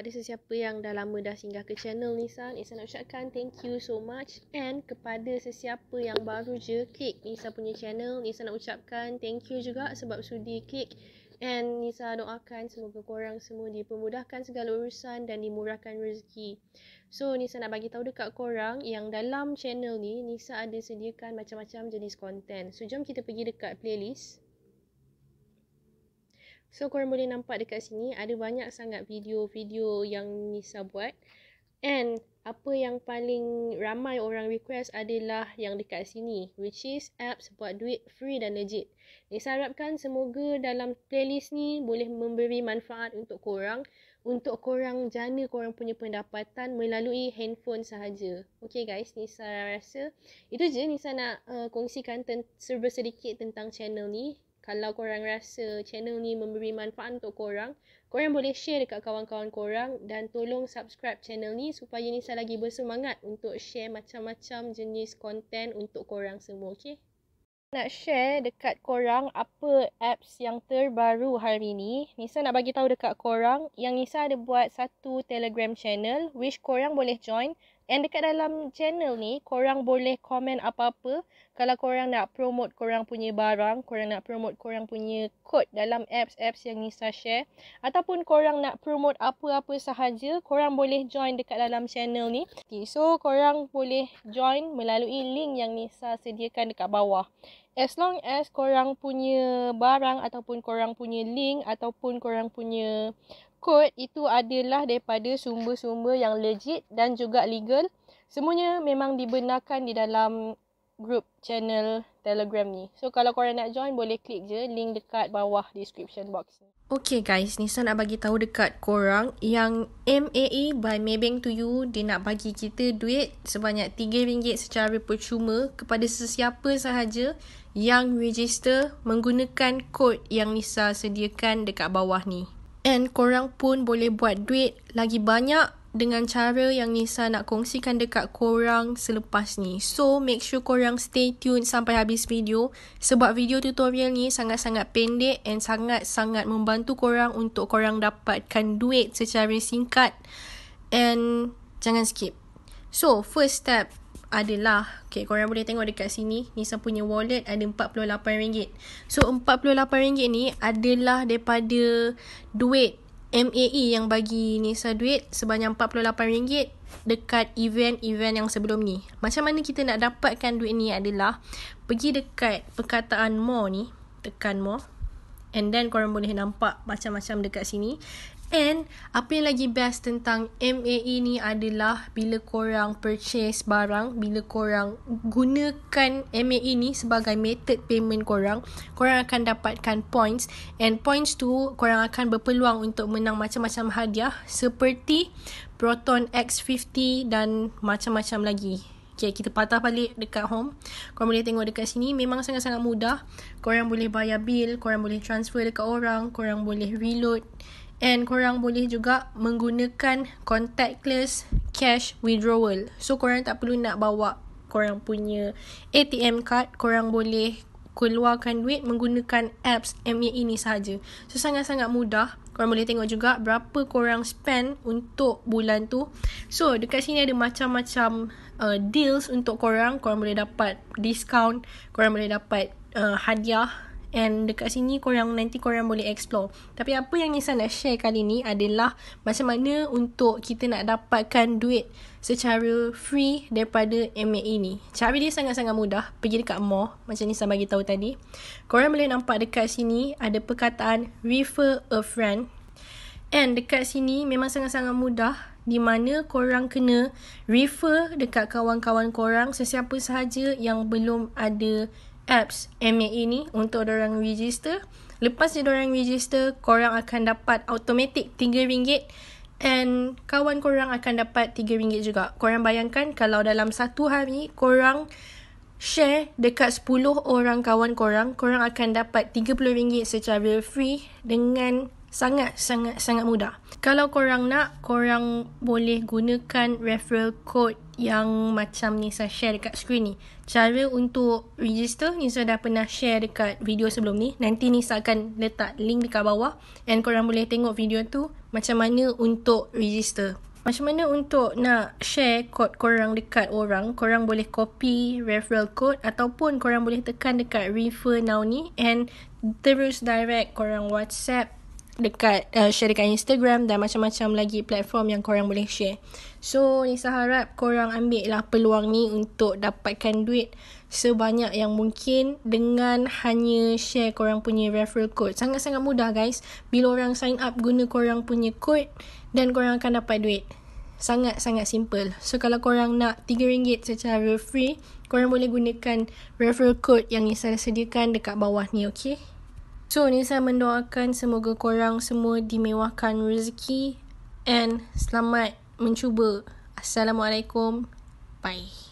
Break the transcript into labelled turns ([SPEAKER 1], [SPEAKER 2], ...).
[SPEAKER 1] Kepada sesiapa yang dah lama dah singgah ke channel Nisan, Nisa nak ucapkan thank you so much. And kepada sesiapa yang baru je klik Nisan punya channel, Nisa nak ucapkan thank you juga sebab sudi klik. And Nisa doakan semoga korang semua dipermudahkan segala urusan dan dimurahkan rezeki. So Nisa nak bagi tahu dekat korang yang dalam channel ni Nisa ada sediakan macam-macam jenis konten. So jom kita pergi dekat playlist. So korang boleh nampak dekat sini ada banyak sangat video-video yang Nisa buat. And apa yang paling ramai orang request adalah yang dekat sini which is apps buat duit free dan legit. Nisa harapkan semoga dalam playlist ni boleh memberi manfaat untuk korang untuk korang jana korang punya pendapatan melalui handphone sahaja. Okay guys, Nisa rasa itu je Nisa nak uh, kongsikan serba sedikit tentang channel ni kalau korang rasa channel ni memberi manfaat untuk korang, korang boleh share dekat kawan-kawan korang dan tolong subscribe channel ni supaya Nisa lagi bersemangat untuk share macam-macam jenis konten untuk korang semua, okey? Nak share dekat korang apa apps yang terbaru hari ni. Nisa nak bagi tahu dekat korang yang Nisa ada buat satu Telegram channel which korang boleh join And dekat dalam channel ni, korang boleh komen apa-apa. Kalau korang nak promote korang punya barang, korang nak promote korang punya kod dalam apps-apps yang Nisa share. Ataupun korang nak promote apa-apa sahaja, korang boleh join dekat dalam channel ni. Okay, so, korang boleh join melalui link yang Nisa sediakan dekat bawah. As long as korang punya barang ataupun korang punya link ataupun korang punya quote itu adalah daripada sumber-sumber yang legit dan juga legal. Semuanya memang dibenarkan di dalam group channel Telegram ni. So kalau korang nak join boleh klik je link dekat bawah description box ni. Okay guys, Nisa nak bagi tahu dekat korang yang MAA by Maybank to you dia nak bagi kita duit sebanyak RM3 secara percuma kepada sesiapa sahaja yang register menggunakan kod yang Nisa sediakan dekat bawah ni end korang pun boleh buat duit lagi banyak dengan cara yang Nisa nak kongsikan dekat korang selepas ni. So, make sure korang stay tune sampai habis video sebab video tutorial ni sangat-sangat pendek and sangat-sangat membantu korang untuk korang dapatkan duit secara singkat and jangan skip. So, first step adalah Okay korang boleh tengok dekat sini Nisa punya wallet ada RM48 So RM48 ni adalah daripada duit MAE yang bagi Nisa duit sebanyak RM48 dekat event-event yang sebelum ni. Macam mana kita nak dapatkan duit ni adalah pergi dekat perkataan more ni, tekan more. And then korang boleh nampak macam-macam dekat sini. And apa yang lagi best tentang MAE ni adalah bila korang purchase barang, bila korang gunakan MAE ni sebagai method payment korang, korang akan dapatkan points and points tu korang akan berpeluang untuk menang macam-macam hadiah seperti Proton X50 dan macam-macam lagi. Okay, kita patah balik dekat home. Korang boleh tengok dekat sini. Memang sangat-sangat mudah. Korang boleh bayar bil. Korang boleh transfer dekat orang. Korang boleh reload. And korang boleh juga menggunakan contactless cash withdrawal. So korang tak perlu nak bawa korang punya ATM card. Korang boleh keluarkan duit menggunakan apps MA ini sahaja. So sangat-sangat mudah. Korang boleh tengok juga berapa korang spend untuk bulan tu. So dekat sini ada macam-macam uh, deals untuk korang. Korang boleh dapat discount. Korang boleh dapat uh, hadiah. And dekat sini korang nanti korang boleh explore. Tapi apa yang Nisa nak share kali ni adalah macam mana untuk kita nak dapatkan duit secara free daripada MAE ni. Cara dia sangat-sangat mudah. Pergi dekat mall macam Nisa bagi tahu tadi. Korang boleh nampak dekat sini ada perkataan refer a friend. And dekat sini memang sangat-sangat mudah di mana korang kena refer dekat kawan-kawan korang sesiapa sahaja yang belum ada apps MAA ni untuk orang register. Lepas ni orang register, korang akan dapat automatic RM3 and kawan korang akan dapat RM3 juga. Korang bayangkan kalau dalam satu hari korang share dekat 10 orang kawan korang, korang akan dapat RM30 secara free dengan sangat-sangat-sangat mudah. Kalau korang nak, korang boleh gunakan referral code yang macam Nisa share dekat screen ni. Cara untuk register Nisa dah pernah share dekat video sebelum ni. Nanti Nisa akan letak link dekat bawah and korang boleh tengok video tu macam mana untuk register. Macam mana untuk nak share kod korang dekat orang, korang boleh copy referral code ataupun korang boleh tekan dekat refer now ni and terus direct korang WhatsApp dekat uh, share dekat Instagram dan macam-macam lagi platform yang korang boleh share. So, Nisa harap korang ambil lah peluang ni untuk dapatkan duit sebanyak yang mungkin dengan hanya share korang punya referral code. Sangat-sangat mudah guys. Bila orang sign up guna korang punya code dan korang akan dapat duit. Sangat-sangat simple. So, kalau korang nak RM3 secara free, korang boleh gunakan referral code yang Nisa sediakan dekat bawah ni, okay? So ni saya mendoakan semoga korang semua dimewahkan rezeki and selamat mencuba. Assalamualaikum. Bye.